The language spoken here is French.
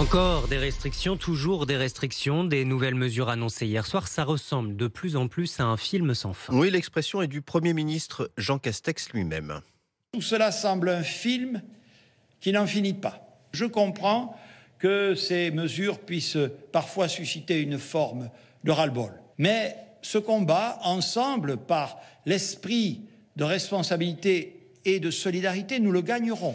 Encore des restrictions, toujours des restrictions, des nouvelles mesures annoncées hier soir, ça ressemble de plus en plus à un film sans fin. Oui, l'expression est du Premier ministre Jean Castex lui-même. Tout cela semble un film qui n'en finit pas. Je comprends que ces mesures puissent parfois susciter une forme de ras-le-bol. Mais ce combat, ensemble, par l'esprit de responsabilité et de solidarité, nous le gagnerons.